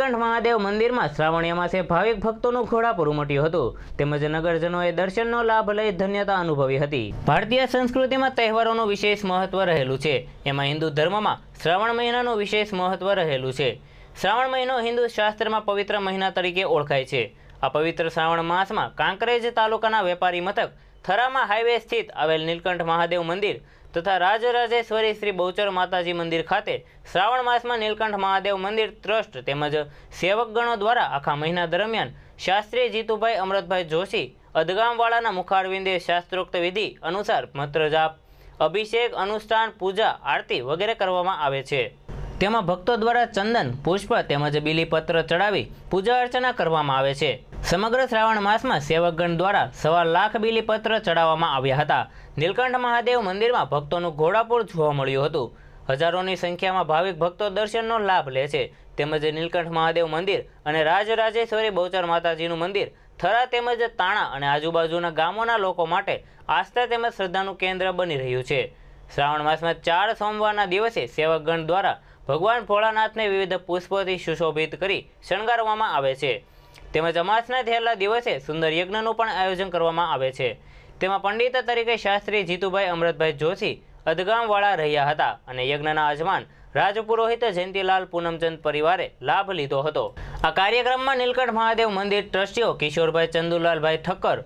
નીલકંઠ મહાદેવ મંદિરમાં શ્રાવણીય માસે ભાવિક ભક્તોનું ઘોડાપુર ઉમટ્યું હતું તેમજ નગરજનોએ દર્શનનો લાભ લઈ ધન્યતા અનુભવી હતી ભારતીય સંસ્કૃતિમાં તહેવારોનું વિશેષ મહત્વ રહેલું છે એમાં હિન્દુ ધર્મમાં શ્રાવણ મહિનાનું વિશેષ મહત્વ રહેલું છે શ્રાવણ મહિનો હિન્દુ શાસ્ત્રમાં પવિત્ર મહિના તરીકે ઓળખાય છે આ પવિત્ર શ્રાવણ માસમાં કાંકરેજ તાલુકાના વેપારી મથક થરામાં હાઈવે સ્થિત આવેલ નીલકંઠ મહાદેવ મંદિર તથા રાજરાજેશ્વરી શ્રી બહુચર માતાજી મંદિર ખાતે શ્રાવણ માસમાં નીલકંઠ મહાદેવ મંદિર ટ્રસ્ટ તેમજ સેવકગણો દ્વારા આખા મહિના દરમિયાન શાસ્ત્રી જીતુભાઈ અમૃતભાઈ જોશી અધગામવાળાના મુખારવિંદે શાસ્ત્રોક્ત વિધિ અનુસાર મંત્ર જાપ અભિષેક અનુષ્ઠાન પૂજા આરતી વગેરે કરવામાં આવે છે તેમાં ભક્તો દ્વારા ચંદન પુષ્પ તેમજ બીલીપત્ર ચડાવી પૂજા અર્ચના કરવામાં આવે છે સમગ્ર શ્રાવણ માસમાં સેવકગણ દ્વારા સવા લાખ બીલીપત્ર ચડાવવામાં આવ્યા હતા નીલકંઠ મહાદેવ મંદિરમાં ભક્તોનું ઘોડાપુર જોવા મળ્યું હતું હજારોની સંખ્યામાં ભાવિક ભક્તો દર્શનનો લાભ લે છે તેમજ નીલકંઠ મહાદેવ મંદિર અને રાજરાજેશ્વરી બહુચર માતાજીનું મંદિર થરા તેમજ તાણા અને આજુબાજુના ગામોના લોકો માટે આસ્થા તેમજ શ્રદ્ધાનું કેન્દ્ર બની રહ્યું છે શ્રાવણ માસમાં ચાર સોમવારના દિવસે સેવકગણ દ્વારા ભગવાન ભોળાનાથને વિવિધ પુષ્પોથી સુશોભિત કરી શણગારવામાં આવે છે તેમજ અમાસના થયેલા દિવસે સુંદર યજ્ઞનું પણ આયોજન કરવામાં આવે છે તેમાં પંડિત તરીકે શાસ્ત્રી જીતુભાઈ અમૃતભાઈ જોશી અદગામવાળા રહ્યા હતા અને યજ્ઞના અજમાન રાજપુરોહિત જયંતિલાલ પૂનમચંદ પરિવારે લાભ લીધો હતો આ કાર્યક્રમમાં નીલકંઠ મહાદેવ મંદિર ટ્રસ્ટીઓ કિશોરભાઈ ચંદુલાલભાઈ ઠક્કર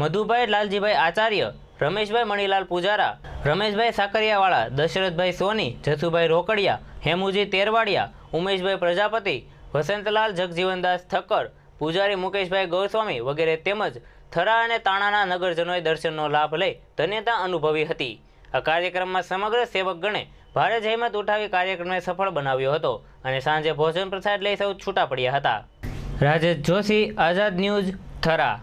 મધુભાઈ લાલજીભાઈ આચાર્ય રમેશભાઈ મણીલાલ પૂજારા રમેશભાઈ સાકરિયાવાળા દશરથભાઈ સોની જસુભાઈ રોકડિયા હેમુજી તેરવાડિયા ઉમેશભાઈ પ્રજાપતિ વસંતલાલ જગજીવનદાસ ઠક્કર પૂજારી મુકેશભાઈ ગૌસ્વામી વગેરે તેમજ થરા અને તાણાના નગરજનોએ દર્શનનો લાભ લઈ ધન્યતા અનુભવી હતી આ કાર્યક્રમમાં સમગ્ર સેવક ગણે ભારે જહેમત ઉઠાવી કાર્યક્રમને સફળ બનાવ્યો હતો અને સાંજે ભોજન પ્રસાદ લઈ સૌ છૂટા પડ્યા હતા રાજેશ જોશી આઝાદ ન્યૂઝ થરા